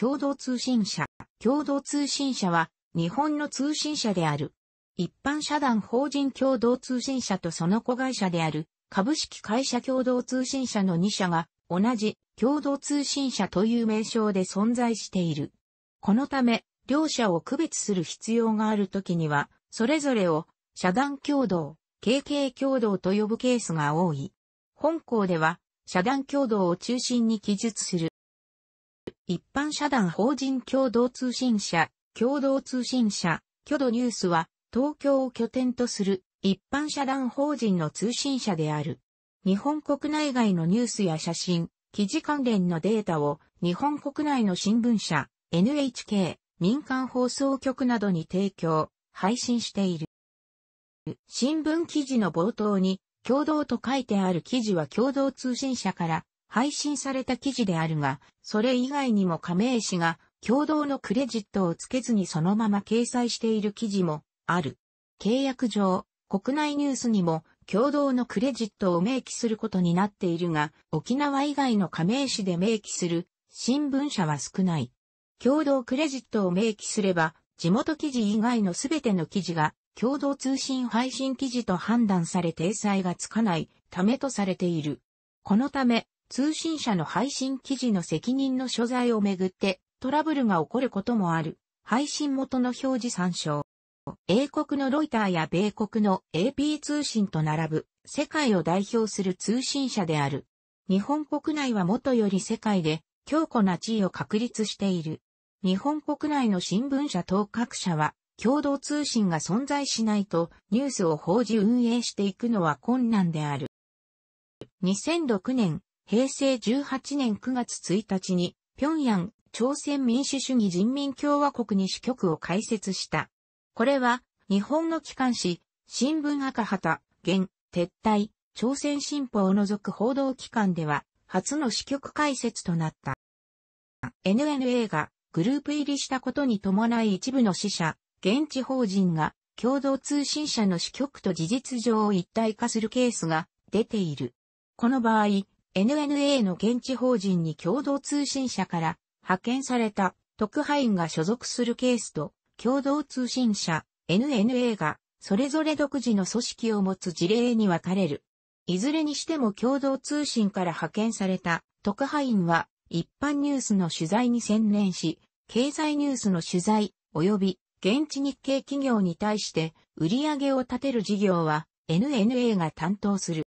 共同通信社。共同通信社は、日本の通信社である。一般社団法人共同通信社とその子会社である、株式会社共同通信社の2社が、同じ共同通信社という名称で存在している。このため、両社を区別する必要があるときには、それぞれを社団共同、KK 共同と呼ぶケースが多い。本校では、社団共同を中心に記述する一般社団法人共同通信社、共同通信社、挙動ニュースは、東京を拠点とする一般社団法人の通信社である。日本国内外のニュースや写真、記事関連のデータを日本国内の新聞社、NHK、民間放送局などに提供、配信している。新聞記事の冒頭に、共同と書いてある記事は共同通信社から配信された記事であるが、それ以外にも亀井氏が共同のクレジットをつけずにそのまま掲載している記事もある。契約上、国内ニュースにも共同のクレジットを明記することになっているが、沖縄以外の亀井市で明記する新聞社は少ない。共同クレジットを明記すれば、地元記事以外のすべての記事が共同通信配信記事と判断され掲載がつかないためとされている。このため、通信社の配信記事の責任の所在をめぐってトラブルが起こることもある。配信元の表示参照。英国のロイターや米国の AP 通信と並ぶ世界を代表する通信社である。日本国内はもとより世界で強固な地位を確立している。日本国内の新聞社等各社は共同通信が存在しないとニュースを報じ運営していくのは困難である。2006年平成18年9月1日に、平壌朝鮮民主主義人民共和国に支局を開設した。これは、日本の機関紙、新聞赤旗、現、撤退、朝鮮新報を除く報道機関では、初の支局開設となった。NNA がグループ入りしたことに伴い一部の死者、現地法人が共同通信社の支局と事実上を一体化するケースが出ている。この場合、NNA の現地法人に共同通信社から派遣された特派員が所属するケースと共同通信社 NNA がそれぞれ独自の組織を持つ事例に分かれる。いずれにしても共同通信から派遣された特派員は一般ニュースの取材に専念し、経済ニュースの取材及び現地日系企業に対して売り上げを立てる事業は NNA が担当する。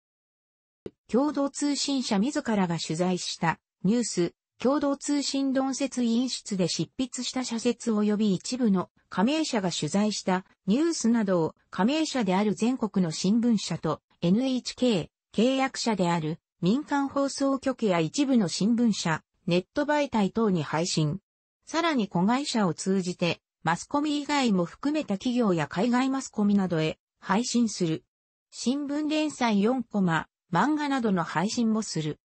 共同通信社自らが取材したニュース、共同通信論説委員室で執筆した社説及び一部の加盟者が取材したニュースなどを加盟者である全国の新聞社と NHK 契約者である民間放送局や一部の新聞社、ネット媒体等に配信。さらに子会社を通じてマスコミ以外も含めた企業や海外マスコミなどへ配信する。新聞連載4コマ、漫画などの配信もする。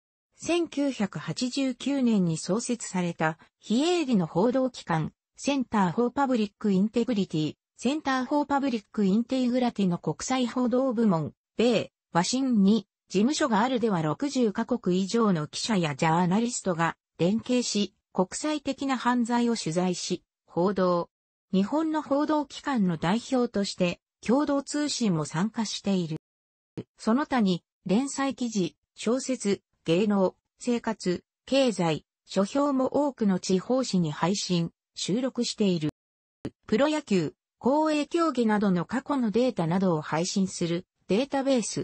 1989年に創設された、非営利の報道機関、センター・フォー・パブリック・インテグリティ、センター・フォー・パブリック・インテグラティの国際報道部門、米、ワシンに、事務所があるでは60カ国以上の記者やジャーナリストが連携し、国際的な犯罪を取材し、報道。日本の報道機関の代表として、共同通信も参加している。その他に、連載記事、小説、芸能、生活、経済、書評も多くの地方紙に配信、収録している。プロ野球、公営競技などの過去のデータなどを配信するデータベース。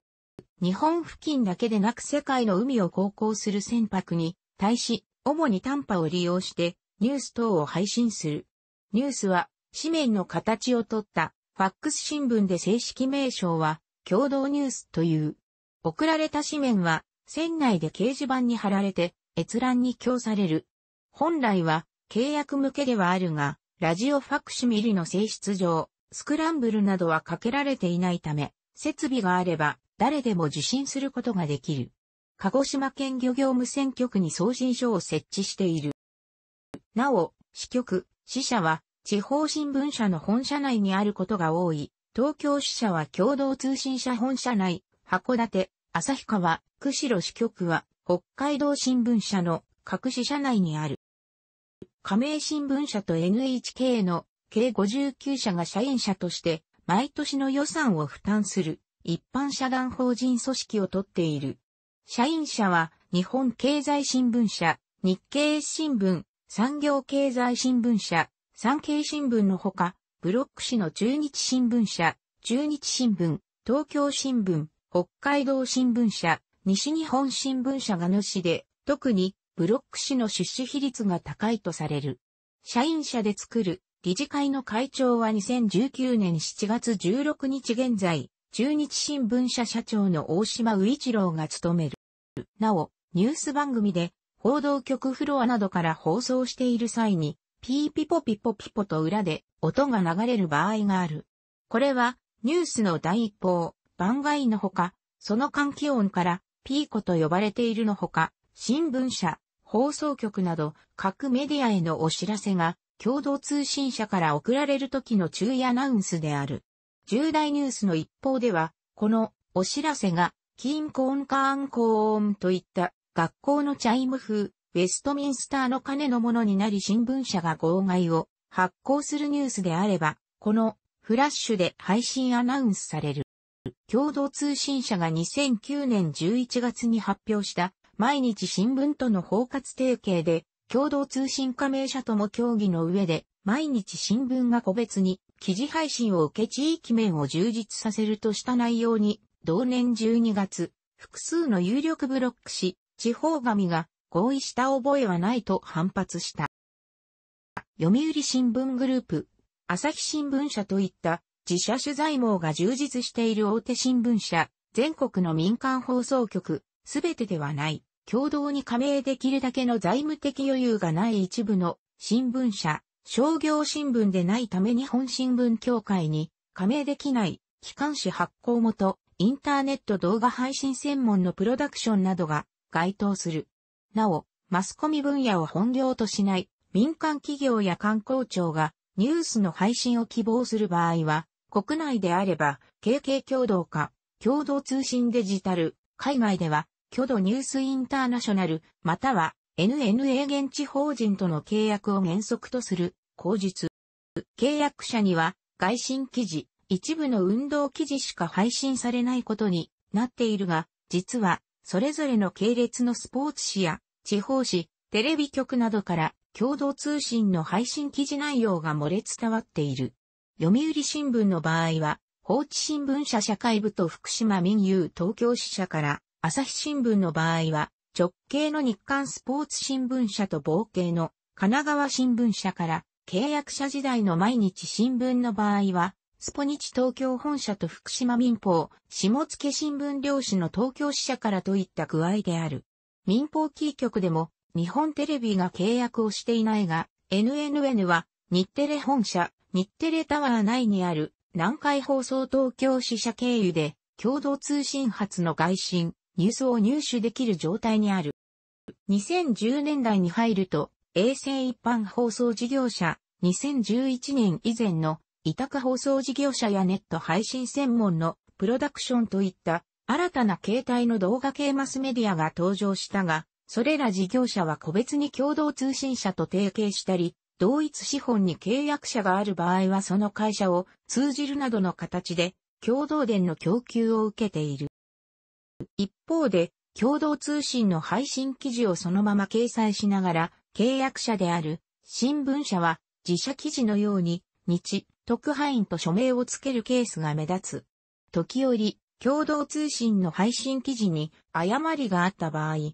日本付近だけでなく世界の海を航行する船舶に対し、主に短波を利用してニュース等を配信する。ニュースは、紙面の形をとった、ファックス新聞で正式名称は、共同ニュースという。送られた紙面は、船内で掲示板に貼られて、閲覧に供される。本来は、契約向けではあるが、ラジオファクシミリの性質上、スクランブルなどはかけられていないため、設備があれば、誰でも受信することができる。鹿児島県漁業無線局に送信所を設置している。なお、支局、支社は、地方新聞社の本社内にあることが多い。東京支社は共同通信社本社内、函館、旭川、釧路支局は、北海道新聞社の各支社内にある。加盟新聞社と NHK の計59社が社員社として毎年の予算を負担する一般社団法人組織をとっている。社員社は日本経済新聞社、日経新聞、産業経済新聞社、産経新聞のほか、ブロック紙の中日新聞社、中日新聞、東京新聞、北海道新聞社、西日本新聞社が主で、特にブロック市の出資比率が高いとされる。社員社で作る理事会の会長は2019年7月16日現在、中日新聞社社長の大島宇一郎が務める。なお、ニュース番組で報道局フロアなどから放送している際に、ピーピポピポピポと裏で音が流れる場合がある。これはニュースの第一報、番外のほか、その換気音からピーコと呼ばれているのほか、新聞社、放送局など各メディアへのお知らせが共同通信社から送られる時の注意アナウンスである。重大ニュースの一方では、このお知らせが、キーンコーンカーンコーンといった学校のチャイム風、ウェストミンスターの鐘のものになり新聞社が号外を発行するニュースであれば、このフラッシュで配信アナウンスされる。共同通信社が2009年11月に発表した毎日新聞との包括提携で共同通信加盟社とも協議の上で毎日新聞が個別に記事配信を受け地域面を充実させるとした内容に同年12月複数の有力ブロック紙地方紙が合意した覚えはないと反発した。読売新聞グループ、朝日新聞社といった自社取材網が充実している大手新聞社、全国の民間放送局、すべてではない、共同に加盟できるだけの財務的余裕がない一部の新聞社、商業新聞でないため日本新聞協会に加盟できない機関紙発行元、インターネット動画配信専門のプロダクションなどが該当する。なお、マスコミ分野を本業としない民間企業や観光庁がニュースの配信を希望する場合は、国内であれば、KK 共同化、共同通信デジタル、海外では、挙土ニュースインターナショナル、または NNA 現地法人との契約を原則とする、口述。契約者には、外信記事、一部の運動記事しか配信されないことになっているが、実は、それぞれの系列のスポーツ紙や、地方紙、テレビ局などから、共同通信の配信記事内容が漏れ伝わっている。読売新聞の場合は、放置新聞社社会部と福島民友東京支社から、朝日新聞の場合は、直系の日刊スポーツ新聞社と傍系の神奈川新聞社から、契約者時代の毎日新聞の場合は、スポニチ東京本社と福島民放、下野新聞両紙の東京支社からといった具合である。民放キー局でも、日本テレビが契約をしていないが、NNN は、日テレ本社、日テレタワー内にある南海放送東京支社経由で共同通信発の外信、ニュースを入手できる状態にある。2010年代に入ると、衛星一般放送事業者、2011年以前の委託放送事業者やネット配信専門のプロダクションといった新たな形態の動画系マスメディアが登場したが、それら事業者は個別に共同通信社と提携したり、同一資本に契約者がある場合はその会社を通じるなどの形で共同電の供給を受けている。一方で、共同通信の配信記事をそのまま掲載しながら、契約者である新聞社は自社記事のように日特派員と署名をつけるケースが目立つ。時折、共同通信の配信記事に誤りがあった場合、全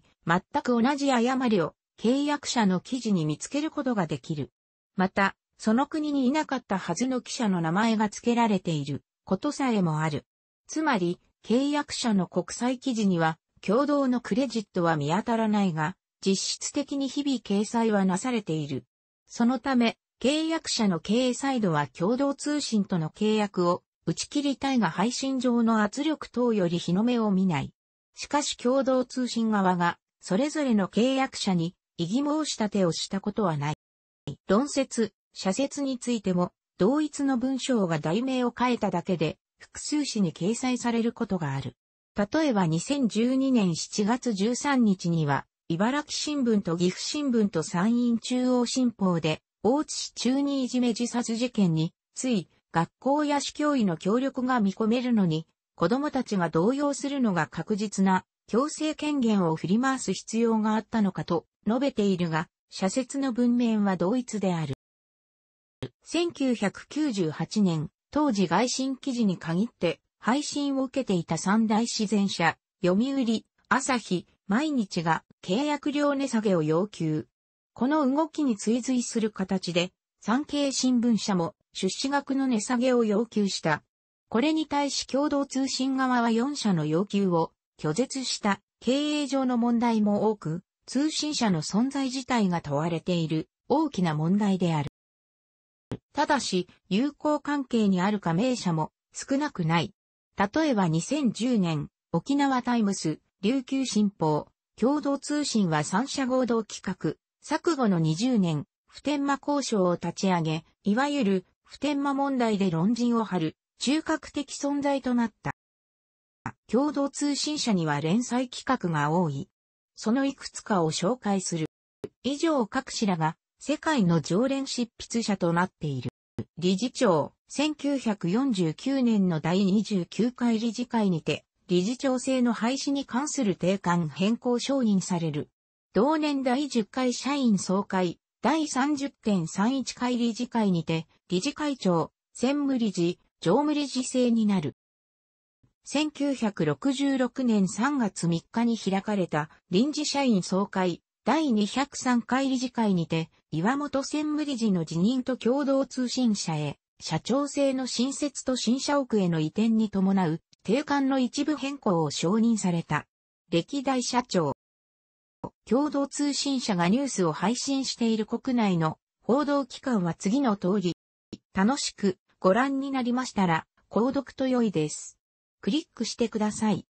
く同じ誤りを契約者の記事に見つけることができる。また、その国にいなかったはずの記者の名前が付けられていることさえもある。つまり、契約者の国際記事には、共同のクレジットは見当たらないが、実質的に日々掲載はなされている。そのため、契約者の経営サイドは共同通信との契約を打ち切りたいが配信上の圧力等より日の目を見ない。しかし共同通信側が、それぞれの契約者に異議申し立てをしたことはない。論説、社説についても、同一の文章が題名を変えただけで、複数紙に掲載されることがある。例えば2012年7月13日には、茨城新聞と岐阜新聞と山陰中央新報で、大津市中にいじめ自殺事件に、つい、学校や市教委の協力が見込めるのに、子供たちが動揺するのが確実な、強制権限を振り回す必要があったのかと述べているが、社説の文面は同一である。1998年、当時外信記事に限って配信を受けていた三大自然社、読売、朝日、毎日が契約料値下げを要求。この動きに追随する形で、産経新聞社も出資額の値下げを要求した。これに対し共同通信側は4社の要求を拒絶した経営上の問題も多く、通信社の存在自体が問われている大きな問題である。ただし、友好関係にある加盟者も少なくない。例えば2010年、沖縄タイムス、琉球新報、共同通信は三社合同企画、錯誤の20年、普天間交渉を立ち上げ、いわゆる普天間問題で論陣を張る、中核的存在となった。共同通信社には連載企画が多い。そのいくつかを紹介する。以上各氏らが世界の常連執筆者となっている。理事長、1949年の第29回理事会にて、理事長制の廃止に関する定款変更承認される。同年第10回社員総会、第30.31回理事会にて、理事会長、専務理事、常務理事制になる。1966年3月3日に開かれた臨時社員総会第203回理事会にて、岩本専務理事の辞任と共同通信社へ、社長制の新設と新社屋への移転に伴う、定款の一部変更を承認された。歴代社長。共同通信社がニュースを配信している国内の報道機関は次の通り、楽しくご覧になりましたら、購読と良いです。クリックしてください。